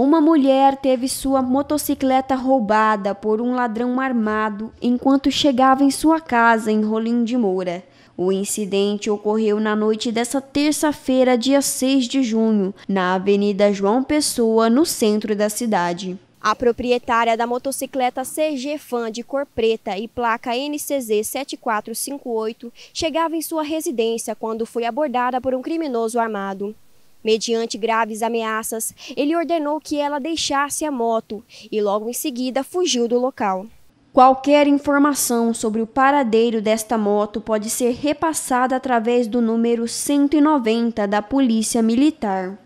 Uma mulher teve sua motocicleta roubada por um ladrão armado enquanto chegava em sua casa em Rolim de Moura. O incidente ocorreu na noite dessa terça-feira, dia 6 de junho, na Avenida João Pessoa, no centro da cidade. A proprietária da motocicleta CG Fan de cor preta e placa NCZ 7458 chegava em sua residência quando foi abordada por um criminoso armado. Mediante graves ameaças, ele ordenou que ela deixasse a moto e logo em seguida fugiu do local. Qualquer informação sobre o paradeiro desta moto pode ser repassada através do número 190 da Polícia Militar.